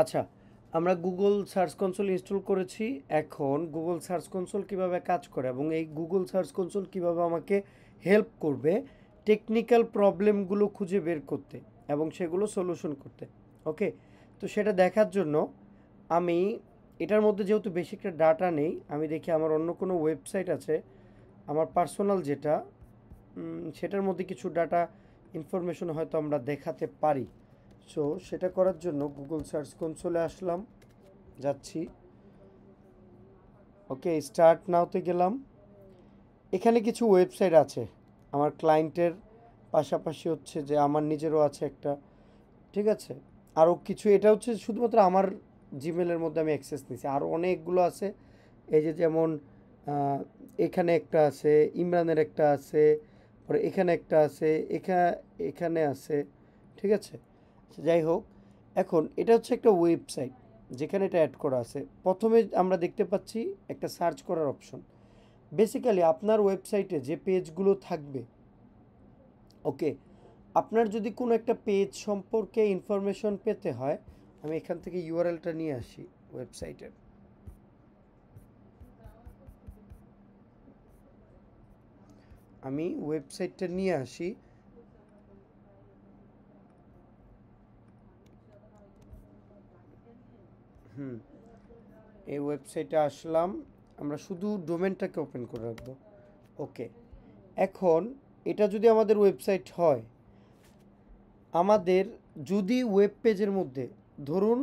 আচ্ছা আমরা Google search console install করেছি এখন গুগল সার্চ কনসোল কিভাবে কাজ করে এবং এই গুগল সার্চ কনসোল কিভাবে আমাকে হেল্প করবে টেকনিক্যাল প্রবলেমগুলো খুঁজে বের করতে এবং সেগুলো সলিউশন করতে ওকে তো সেটা দেখার জন্য আমি এটার মধ্যে যেহেতু বেশি একটা ডাটা নেই আমি দেখি আমার অন্য কোনো ওয়েবসাইট আছে আমার পার্সোনাল যেটা সেটার মধ্যে কিছু ডাটা ইনফরমেশন হয়তো আমরা দেখাতে পারি সো সেটা করার জন্য গুগল সার্চ কনসোলে আসলাম যাচ্ছি ওকে স্টার্ট নাওতে গেলাম এখানে কিছু ওয়েবসাইট আছে আমার ক্লায়েন্টের পাশাপাশি হচ্ছে যে আমার নিজেরও আছে একটা ঠিক আছে আরও কিছু এটা হচ্ছে শুধুমাত্র আমার জিমেলের মধ্যে আমি অ্যাক্সেস নিয়েছি আরও অনেকগুলো আছে এই যে যেমন এখানে একটা আছে ইমরানের একটা আছে পরে এখানে একটা আছে এখানে এখানে আছে ঠিক আছে যাই হোক এখন এটা হচ্ছে একটা ওয়েবসাইট যেখানে এটা অ্যাড করা আছে প্রথমে আমরা দেখতে পাচ্ছি একটা সার্চ করার অপশন বেসিক্যালি আপনার ওয়েবসাইটে যে পেজগুলো থাকবে ওকে আপনার যদি কোনো একটা পেজ সম্পর্কে ইনফরমেশন পেতে হয় আমি এখান থেকে ইউআরএলটা নিয়ে আসি ওয়েবসাইটের আমি ওয়েবসাইটটা নিয়ে আসি হুম এই ওয়েবসাইটে আসলাম আমরা শুধু ডোমেনটাকে ওপেন করে রাখবো ওকে এখন এটা যদি আমাদের ওয়েবসাইট হয় আমাদের যদি ওয়েব পেজের মধ্যে ধরুন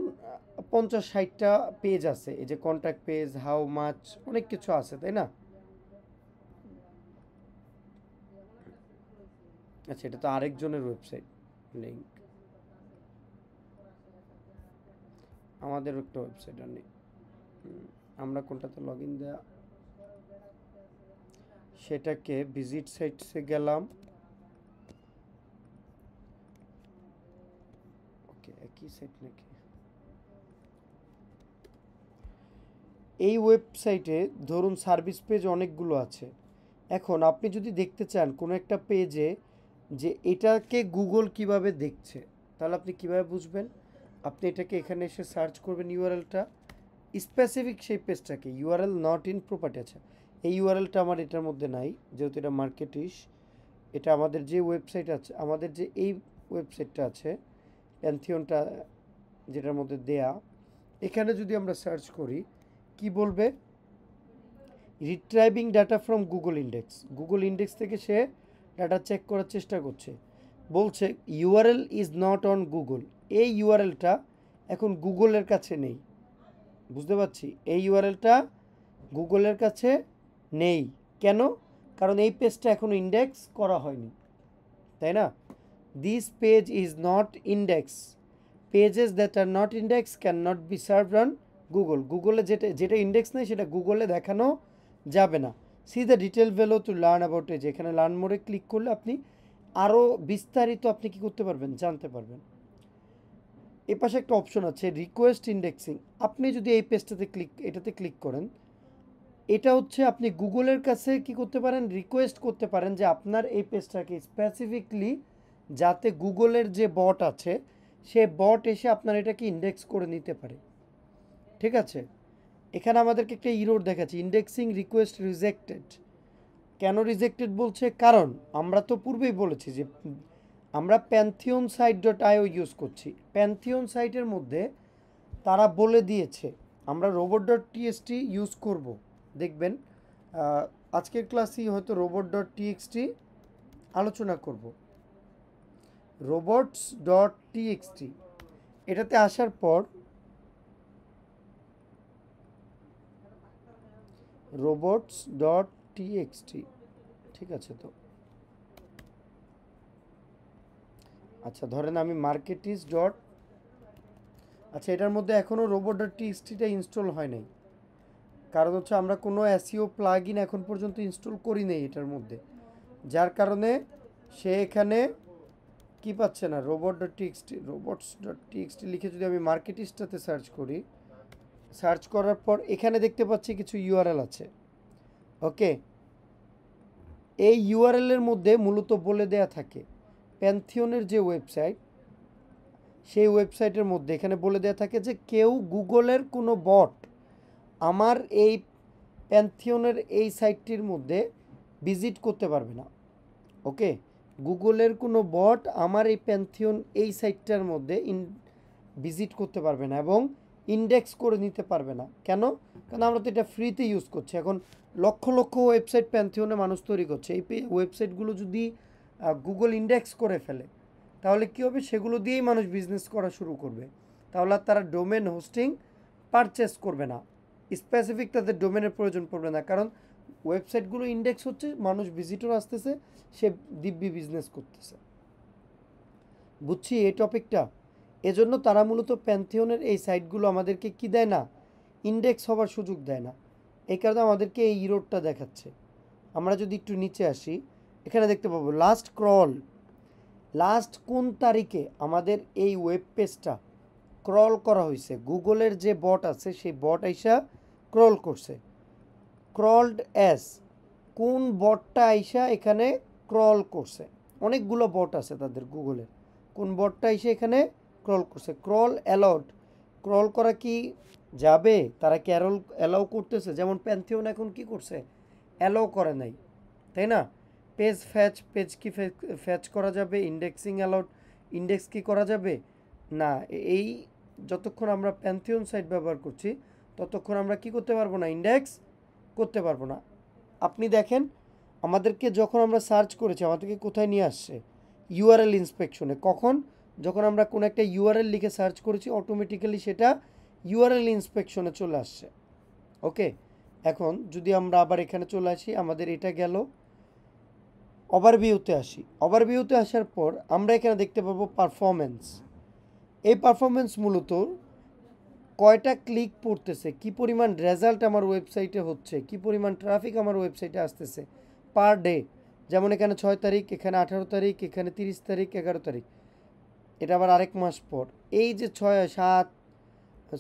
পঞ্চাশ ষাটটা পেজ আছে এই যে কন্ট্যাক্ট পেজ হাউ মাছ অনেক কিছু আছে তাই না আচ্ছা এটা তো আরেকজনের ওয়েবসাইট লিঙ্ক আমাদের একটা ওয়েবসাইট নেই আমরা কোনটাতে লগ ইন দেয়া সেটাকে ভিজিট সাইটসে গেলাম ওকে একই সাইট নাকি এই ওয়েবসাইটে ধরুন সার্ভিস পেজ অনেকগুলো আছে এখন আপনি যদি দেখতে চান কোনো একটা পেজে যে এটাকে গুগল কিভাবে দেখছে তাহলে আপনি কিভাবে বুঝবেন আপনি এটাকে এখানে এসে সার্চ করবেন ইউআরএলটা স্পেসিফিক সেই পেজটাকে ইউআরএল নট ইন প্রপার্টি আছে এই ইউআরএলটা আমার এটার মধ্যে নাই যেহেতু এটা মার্কেটিস এটা আমাদের যে ওয়েবসাইট আছে আমাদের যে এই ওয়েবসাইটটা আছে অ্যান্থিয়নটা যেটার মধ্যে দেয়া এখানে যদি আমরা সার্চ করি কি বলবে retrieving data from Google index Google index থেকে সে ডাটা চেক করার চেষ্টা করছে বলছে URL is not on Google এই ইউআরএলটা এখন গুগলের কাছে নেই বুঝতে পারছি এই ইউআরএলটা গুগলের কাছে নেই কেন কারণ এই পেজটা এখনও ইন্ডেক্স করা হয়নি তাই না this page is not index pages that are not index can not be serve on Google গুগলে যেটা যেটা ইন্ডেক্স নেই সেটা গুগলে দেখানো যাবে না see the detail below to learn about age এখানে লার্ন মোড়ে ক্লিক করলে আপনি আরও বিস্তারিত আপনি কি করতে পারবেন জানতে পারবেন এ পাশে একটা অপশন আছে রিকোয়েস্ট ইন্ডেক্সিং আপনি যদি এই পেজটাতে ক্লিক এটাতে ক্লিক করেন এটা হচ্ছে আপনি গুগলের কাছে কি করতে পারেন রিকোয়েস্ট করতে পারেন যে আপনার এই পেজটাকে স্পেসিফিকলি যাতে গুগলের যে বট আছে সে বট এসে আপনার এটাকে ইন্ডেক্স করে নিতে পারে ঠিক আছে এখানে আমাদেরকে একটা ইরোড দেখাচ্ছে ইন্ডেক্সিং রিকোয়েস্ট রিজেক্টেড কেন রিজেক্টেড বলছে কারণ আমরা তো পূর্বেই বলেছি যে আমরা Pantheon site dot IO use করছি প্যান্থিয়ন সাইটের মধ্যে তারা বলে দিয়েছে আমরা রোবট ডট টিএসটি ইউজ করব দেখবেন আজকের ক্লাসেই হয়তো রোবট ডট টিএক্সটি আলোচনা করব রোবটস ডট টিএক্সটি এটাতে আসার পর রোবটস ডট টিএক্সটি ঠিক আছে তো আচ্ছা ধরেন আমি মার্কেটিস ডট আচ্ছা এটার মধ্যে এখনও রোবট ডট টিএক্সটিটা ইনস্টল হয় নাই কারণ হচ্ছে আমরা কোনো অ্যাসিও প্লাগ ইন এখন পর্যন্ত ইনস্টল করি নেই এটার মধ্যে যার কারণে সে এখানে কী পাচ্ছে না robot dot TXT robots dot TXT লিখে যদি আমি মার্কেটিসটাতে সার্চ করি সার্চ করার পর এখানে দেখতে পাচ্ছি কিছু ইউআরএল আছে ওকে এই ইউআরএলের মধ্যে মূলত বলে দেয়া থাকে প্যান্থিয়নের যে ওয়েবসাইট সেই ওয়েবসাইটের মধ্যে এখানে বলে দেওয়া থাকে যে কেউ গুগলের কোনো বট আমার এই প্যান্থিয়নের এই সাইটটির মধ্যে ভিজিট করতে পারবে না ওকে গুগলের কোনো বট আমার এই প্যান্থিয়ন এই সাইটটার মধ্যে ইন ভিজিট করতে পারবে না এবং ইন্ডেক্স করে নিতে পারবে না কেন কারণ আমরা তো এটা ফ্রিতে ইউজ করছি এখন লক্ষ লক্ষ ওয়েবসাইট প্যান্থিয়নে মানুষ তৈরি করছে এই ওয়েবসাইটগুলো যদি গুগল ইন্ডেক্স করে ফেলে তাহলে কী হবে সেগুলো দিয়েই মানুষ বিজনেস করা শুরু করবে তাহলে তারা ডোমেন হোস্টিং পারচেস করবে না স্পেসিফিক তাদের ডোমেনের প্রয়োজন পড়বে না কারণ ওয়েবসাইটগুলো ইন্ডেক্স হচ্ছে মানুষ ভিজিটর আসতেছে সে দিব্যি বিজনেস করতেছে বুঝছি এই টপিকটা এজন্য তারা মূলত প্যান্থিওনের এই সাইটগুলো আমাদেরকে কি দেয় না ইন্ডেক্স হবার সুযোগ দেয় না এই কারণে আমাদেরকে এই ইরোডটা দেখাচ্ছে আমরা যদি একটু নিচে আসি এখানে দেখতে পাবো লাস্ট ক্রল লাস্ট কোন তারিখে আমাদের এই ওয়েব পেজটা ক্রল করা হয়েছে গুগলের যে বট আছে সেই বট আইসা ক্রল করছে ক্রলড অ্যাস কোন বটটা আইসা এখানে ক্রল করছে অনেকগুলো বট আছে তাদের গুগলের কোন বটটা আইসা এখানে ক্রল করছে ক্রল অ্যালাউড ক্রল করা কি যাবে তারা ক্যারল অ্যালাউ করতেছে যেমন প্যান্থিওন এখন কি করছে অ্যালাউ করে নাই তাই না পেজ ফ্যাচ পেজ কি ফ্যাচ করা যাবে ইন্ডেক্সিং অ্যালাউড ইন্ডেক্স কি করা যাবে না এই যতক্ষণ আমরা প্যান্থিয়ন সাইট ব্যবহার করছি ততক্ষণ আমরা কি করতে পারবো না ইন্ডেক্স করতে পারবো না আপনি দেখেন আমাদেরকে যখন আমরা সার্চ করেছি আমাদেরকে কোথায় নিয়ে আসছে ইউআরএল ইন্সপেকশনে কখন যখন আমরা কোনো একটা ইউআরএল লিখে সার্চ করেছি অটোমেটিক্যালি সেটা ইউআরএল ইন্সপেকশনে চলে আসছে ওকে এখন যদি আমরা আবার এখানে চলে আসি আমাদের এটা গেল ওভারভিউতে আসি ওভারভিউতে আসার পর আমরা এখানে দেখতে পাবো পারফরমেন্স এই পারফরমেন্স মূলত কয়টা ক্লিক পড়তেছে কি পরিমাণ রেজাল্ট আমার ওয়েবসাইটে হচ্ছে কি পরিমাণ ট্রাফিক আমার ওয়েবসাইটে আসতেছে পার ডে যেমন এখানে ছয় তারিখ এখানে আঠারো তারিখ এখানে তিরিশ তারিখ এগারো তারিখ এটা আবার আরেক মাস পর এই যে ছয় সাত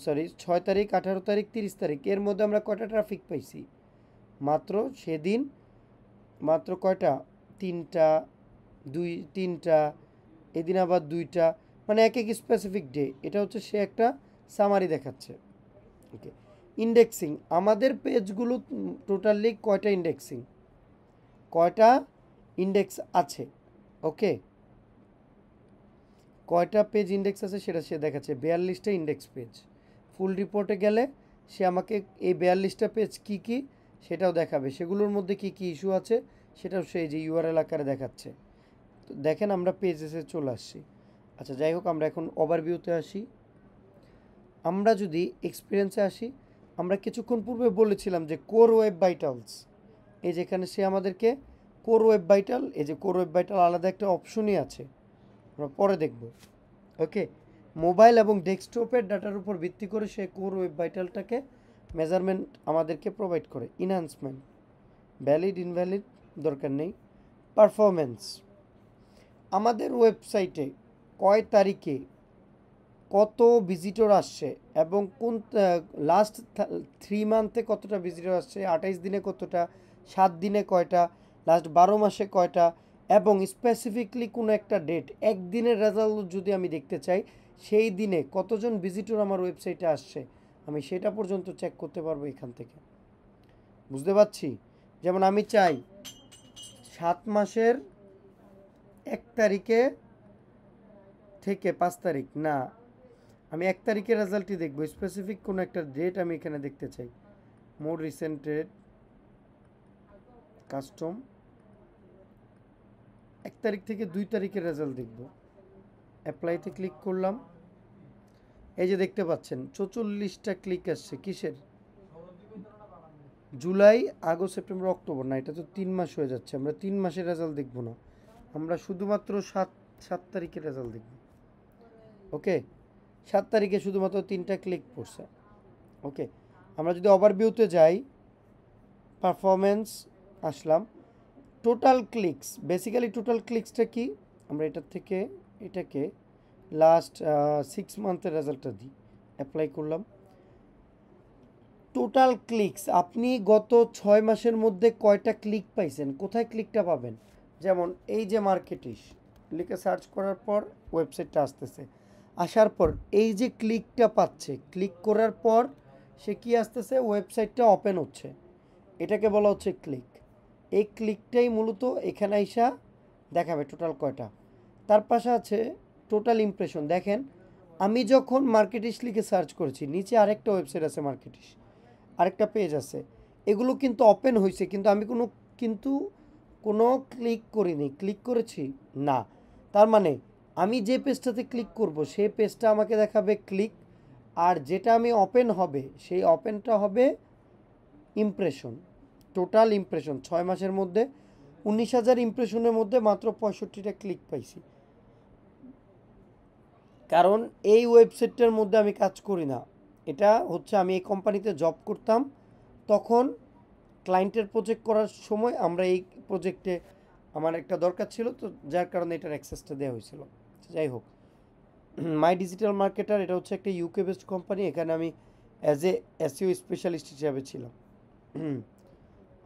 সরি ছয় তারিখ আঠারো তারিখ তিরিশ তারিখ এর মধ্যে আমরা কয়টা ট্রাফিক পাইছি মাত্র সেদিন মাত্র কয়টা তিনটা দুই তিনটা এদিন আবার দুইটা মানে এক এক স্পেসিফিক ডে এটা হচ্ছে সে একটা সামারি দেখাচ্ছে ওকে ইন্ডেক্সিং আমাদের পেজগুলো টোটালি কয়টা ইন্ডেক্সিং কয়টা ইন্ডেক্স আছে ওকে কয়টা পেজ ইন্ডেক্স আছে সেটা সে দেখাচ্ছে বিয়াল্লিশটা ইন্ডেক্স পেজ ফুল রিপোর্টে গেলে সে আমাকে এই বিয়াল্লিশটা পেজ কি কি সেটাও দেখাবে সেগুলোর মধ্যে কি কি ইস্যু আছে সেটাও সে যে ইউআরএল আকারে দেখাচ্ছে তো দেখেন আমরা পেজেসে চলে আসছি আচ্ছা যাই হোক আমরা এখন ওভারভিউতে আসি আমরা যদি এক্সপিরিয়েন্সে আসি আমরা কিছুক্ষণ পূর্বে বলেছিলাম যে কোর ওয়েব ভাইটালস এই যেখানে সে আমাদেরকে কোর ওয়েব ভাইটাল এই যে কোর ওয়েব ভাইটাল আলাদা একটা অপশনই আছে আমরা পরে দেখব ওকে মোবাইল এবং ডেস্কটপের ডাটার উপর ভিত্তি করে সে কোর ওয়েব ভাইটালটাকে মেজারমেন্ট আমাদেরকে প্রোভাইড করে ইনহ্যান্সমেন্ট ভ্যালিড ইনভ্যালিড দরকার নেই পারফরমেন্স আমাদের ওয়েবসাইটে কয় তারিখে কত ভিজিটর আসছে এবং কোন লাস্ট থ্রি মান্থে কতটা ভিজিটর আসছে আঠাইশ দিনে কতটা সাত দিনে কয়টা লাস্ট বারো মাসে কয়টা এবং স্পেসিফিকলি কোনো একটা ডেট একদিনের রেজাল্ট যদি আমি দেখতে চাই সেই দিনে কতজন ভিজিটর আমার ওয়েবসাইটে আসছে আমি সেটা পর্যন্ত চেক করতে পারবো এখান থেকে বুঝতে পারছি যেমন আমি চাই সাত মাসের এক তারিখে থেকে পাঁচ তারিখ না আমি এক তারিখের রেজাল্টটি দেখব স্পেসিফিক কোনো একটা ডেট আমি এখানে দেখতে চাই মোর রিসেন্ট ডেট কাস্টম এক তারিখ থেকে দুই তারিখের রেজাল্ট দেখব অ্যাপ্লাইতে ক্লিক করলাম এই যে দেখতে পাচ্ছেন চৌচল্লিশটা ক্লিক আসছে কিসের জুলাই আগস্ট সেপ্টেম্বর অক্টোবর না এটা তো তিন মাস হয়ে যাচ্ছে আমরা তিন মাসের রেজাল্ট দেখব না আমরা শুধুমাত্র সাত সাত তারিখের রেজাল্ট দেখব ওকে সাত তারিখে শুধুমাত্র তিনটা ক্লিক পড়ছে ওকে আমরা যদি ওভারভিউতে যাই পারফরমেন্স আসলাম টোটাল ক্লিকস বেসিক্যালি টোটাল ক্লিকসটা কি আমরা এটার থেকে এটাকে লাস্ট সিক্স মান্থের রেজাল্টটা দিই অ্যাপ্লাই করলাম টোটাল ক্লিকস আপনি গত ছয় মাসের মধ্যে কয়টা ক্লিক পাইছেন কোথায় ক্লিকটা পাবেন যেমন এই যে মার্কেটিস লিখে সার্চ করার পর ওয়েবসাইটটা আসতেছে আসার পর এই যে ক্লিকটা পাচ্ছে ক্লিক করার পর সে কি আসতেছে ওয়েবসাইটটা ওপেন হচ্ছে এটাকে বলা হচ্ছে ক্লিক এই ক্লিকটাই মূলত এখানে আইসা দেখাবে টোটাল কয়টা তার পাশে আছে টোটাল ইমপ্রেশন দেখেন আমি যখন মার্কেটিস লিখে সার্চ করেছি নিচে আরেকটা ওয়েবসাইট আছে মার্কেটিস আরেকটা পেজ আছে এগুলো কিন্তু ওপেন হয়েছে কিন্তু আমি কোনো কিন্তু কোনো ক্লিক করিনি ক্লিক করেছি না তার মানে আমি যে পেজটাতে ক্লিক করব সেই পেজটা আমাকে দেখাবে ক্লিক আর যেটা আমি ওপেন হবে সেই ওপেনটা হবে ইমপ্রেশন টোটাল ইমপ্রেশন ছয় মাসের মধ্যে উনিশ হাজার ইমপ্রেশনের মধ্যে মাত্র পঁয়ষট্টিটা ক্লিক পাইছি কারণ এই ওয়েবসাইটটার মধ্যে আমি কাজ করি না এটা হচ্ছে আমি এই কোম্পানিতে জব করতাম তখন ক্লায়েন্টের প্রজেক্ট করার সময় আমরা এই প্রজেক্টে আমার একটা দরকার ছিল তো যার কারণে এটার অ্যাক্সেসটা দেওয়া হয়েছিল যাই হোক মাই ডিজিটাল মার্কেটার এটা হচ্ছে একটা ইউকে বেসড কোম্পানি এখানে আমি অ্যাজ এ এসিও স্পেশালিস্ট হিসাবে ছিলাম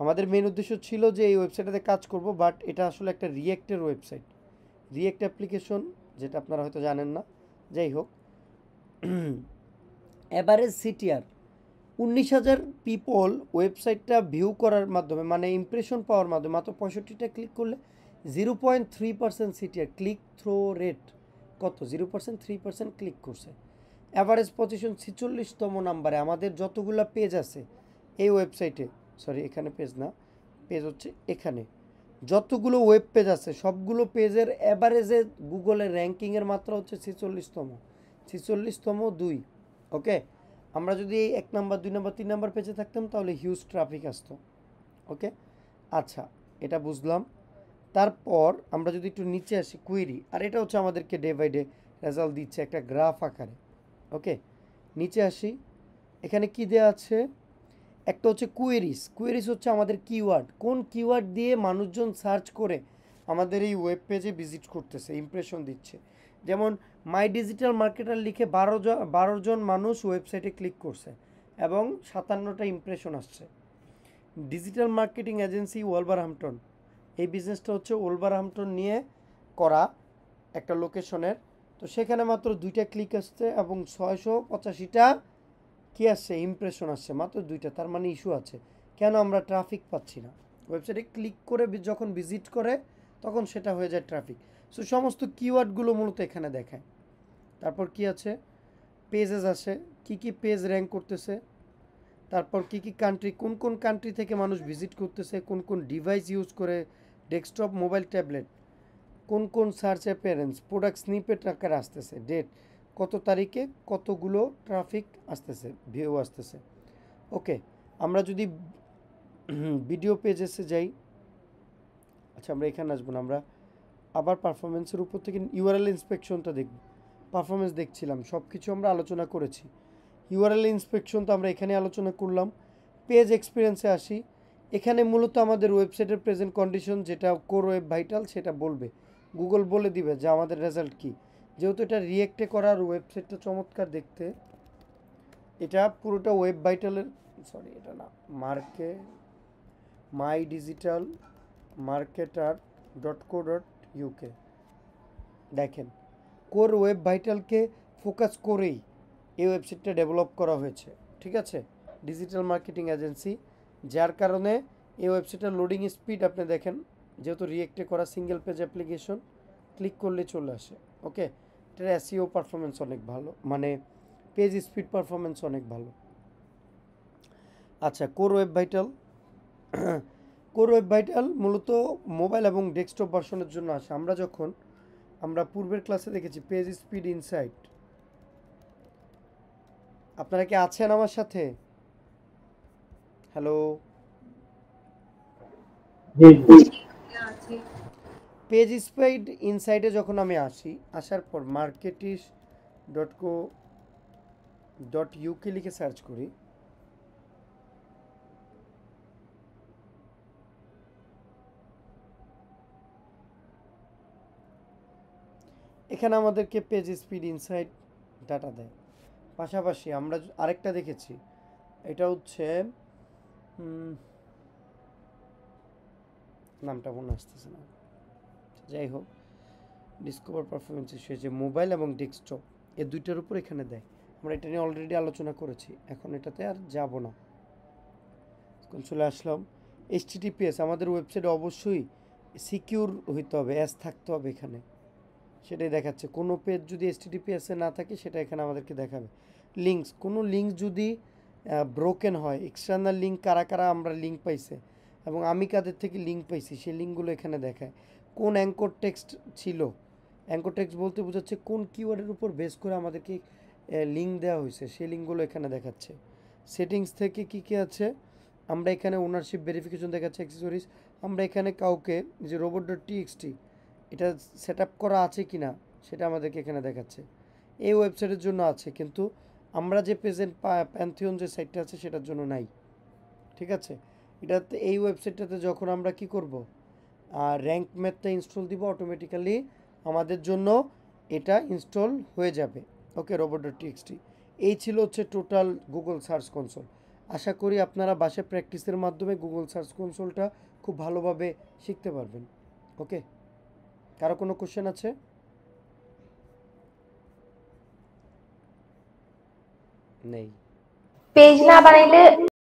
আমাদের মেন উদ্দেশ্য ছিল যে এই ওয়েবসাইটটাতে কাজ করব বাট এটা আসলে একটা রিয়েক্টের ওয়েবসাইট রিয়েক্ট অ্যাপ্লিকেশন যেটা আপনারা হয়তো জানেন না যাই হোক অ্যাভারেজ সিটিআর উনিশ হাজার পিপল ওয়েবসাইটটা ভিউ করার মাধ্যমে মানে ইমপ্রেশন পাওয়ার মাধ্যমে মাত্র পঁয়ষট্টিটা ক্লিক করলে zero point three percent CTR click through rate কত zero percent three percent click করছে অ্যাভারেজ পজিশন ছিচল্লিশতম নাম্বারে আমাদের যতগুলো পেজ আছে এই ওয়েবসাইটে সরি এখানে পেজ না পেজ হচ্ছে এখানে যতগুলো ওয়েব পেজ আছে সবগুলো পেজের অ্যাভারেজে গুগলের র্যাঙ্কিংয়ের মাত্রা হচ্ছে ছিচল্লিশতম ছিচল্লিশতম দুই ওকে আমরা যদি এক নাম্বার দুই নাম্বার তিন নাম্বার পেজে থাকতাম তাহলে হিউজ ট্রাফিক আসতো ওকে আচ্ছা এটা বুঝলাম তারপর আমরা যদি একটু নিচে আসি কুইরি আর এটা হচ্ছে আমাদেরকে ডে বাই ডে রেজাল্ট দিচ্ছে একটা গ্রাফ আকারে ওকে নিচে আসি এখানে কী দেওয়া আছে একটা হচ্ছে কুয়েরিস কুয়েরিস হচ্ছে আমাদের কিওয়ার্ড কোন কিওয়ার্ড দিয়ে মানুষজন সার্চ করে আমাদের এই ওয়েব পেজে ভিজিট করতেছে ইমপ্রেশন দিচ্ছে যেমন মাই ডিজিটাল মার্কেটার লিখে বারো জন বারো জন মানুষ ওয়েবসাইটে ক্লিক করছে এবং সাতান্নটা ইমপ্রেশন আসছে ডিজিটাল মার্কেটিং এজেন্সি ওয়ালবারহাম্পটন এই বিজনেসটা হচ্ছে ওলবারহাম্পটন নিয়ে করা একটা লোকেশনের তো সেখানে মাত্র দুইটা ক্লিক আসছে এবং ছয়শো পঁচাশিটা কী আসছে ইমপ্রেশন আসছে মাত্র দুইটা তার মানে ইস্যু আছে কেন আমরা ট্রাফিক পাচ্ছি না ওয়েবসাইটে ক্লিক করে যখন ভিজিট করে তখন সেটা হয়ে যায় ট্রাফিক সো সমস্ত কিওয়ার্ডগুলো মূলত এখানে দেখায় তারপর কি আছে পেজেস আছে কি কি পেজ র্যাঙ্ক করতেছে তারপর কি কি কান্ট্রি কোন কোন কান্ট্রি থেকে মানুষ ভিজিট করতেছে কোন কোন ডিভাইস ইউজ করে ডেস্কটপ মোবাইল ট্যাবলেট কোন কোন সার্চ অ্যাপিয়ারেন্স প্রোডাক্ট স্নিপের টাকার আসতেছে ডেট কত তারিখে কতগুলো ট্রাফিক আসতেছে ভিউ আসতেছে ওকে আমরা যদি ভিডিও পেজেসে যাই আচ্ছা আমরা এখানে আসবো না আমরা আবার পারফরমেন্সের উপর থেকে ইউআরএল ইন্সপেকশনটা দেখব পারফরমেন্স দেখছিলাম সব কিছু আমরা আলোচনা করেছি ইউআরএল ইন্সপেকশন তো আমরা এখানে আলোচনা করলাম পেজ এক্সপিরিয়েন্সে আসি এখানে মূলত আমাদের ওয়েবসাইটের প্রেজেন্ট কন্ডিশন যেটা কোর ওয়েব ভাইটাল সেটা বলবে গুগল বলে দিবে যে আমাদের রেজাল্ট কি যেহেতু এটা রিয়েক্টে করার ওয়েবসাইটটা চমৎকার দেখতে এটা পুরোটা ওয়েব ভাইটালের সরি এটা না মার্কে my digital marketer dot co dot UK দেখেন কোর ওয়েব ভাইটালকে ফোকাস করেই এই ওয়েবসাইটটা ডেভেলপ করা হয়েছে ঠিক আছে ডিজিটাল মার্কেটিং এজেন্সি যার কারণে এই ওয়েবসাইটের লোডিং স্পিড আপনি দেখেন যেহেতু রিয়েক্টে করা সিঙ্গেল পেজ অ্যাপ্লিকেশন ক্লিক করলে চলে আসে ওকে এটার এসিও পারফরমেন্স e অনেক ভালো মানে পেজ স্পিড পারফরমেন্স অনেক ভালো আচ্ছা core web vital core web vital মূলত মোবাইল এবং ডেস্কটপ ভার্সনের জন্য আসে আমরা যখন আমরা পূর্বের ক্লাসে দেখেছি পেজ স্পিড ইনসাইট আপনারা কি আছেন আমার সাথে হ্যালো পেজ স্পিড ইনসাইটে যখন আমি আসি আসার পর মার্কেটিস ডট কো ডট ইউকে লিখে সার্চ করি এখানে আমাদেরকে পেজ স্পিড ইনসাইড ডাটা দেয় পাশাপাশি আমরা আরেকটা দেখেছি এটা হচ্ছে নামটা মনে আসতেছে না যাই হোক ডিসকভার পারফরমেন্স ইস্যু হয়েছে মোবাইল এবং ডেস্কটপ এ দুইটার উপর এখানে দেয় আমরা এটা নিয়ে অলরেডি আলোচনা করেছি এখন এটাতে আর যাব না চলে আসলাম এইচটিটিপিএস আমাদের ওয়েবসাইটে অবশ্যই সিকিউর হইতে হবে অ্যাস থাকতে হবে এখানে সেটাই দেখাচ্ছে কোনো পেজ যদি এসটিডিপিএসে না থাকে সেটা এখানে আমাদেরকে দেখাবে লিঙ্কস কোনো লিঙ্ক যদি ব্রোকেন হয় এক্সটার্নাল লিঙ্ক কারা কারা আমরা লিঙ্ক পাইছে এবং আমি কাদের থেকে লিঙ্ক পাইছি সেই লিঙ্কগুলো এখানে দেখায় কোন অ্যাঙ্কর টেক্সট ছিল অ্যাঙ্কর টেক্সট বলতে বোঝাচ্ছে কোন কিওয়ার্ডের উপর বেস করে আমাদেরকে লিঙ্ক দেওয়া হয়েছে সেই লিঙ্কগুলো এখানে দেখাচ্ছে সেটিংস থেকে কি কি আছে আমরা এখানে ওনারশিপ ভেরিফিকেশন দেখাচ্ছে অ্যাক্সেসরিজ আমরা এখানে কাউকে যে রোবট ডট এক্সটি এটা সেট করা আছে কি না সেটা আমাদেরকে এখানে দেখাচ্ছে এই ওয়েবসাইটের জন্য আছে কিন্তু আমরা যে প্রেজেন্ট প্যান্থিয়ন যে সাইটটা আছে সেটার জন্য নাই ঠিক আছে এটাতে এই ওয়েবসাইটটাতে যখন আমরা কি করব র্যাঙ্ক ম্যাথটা ইনস্টল দিব অটোমেটিক্যালি আমাদের জন্য এটা ইনস্টল হয়ে যাবে ওকে রোবট ডট টিএক্সটি এই ছিল হচ্ছে টোটাল গুগল সার্চ কনসোল আশা করি আপনারা বাসে প্র্যাকটিসের মাধ্যমে গুগল সার্চ কনসোলটা খুব ভালোভাবে শিখতে পারবেন ওকে কারো কোনো কোশ্চেন আছে নেই পেজ না বানাইলে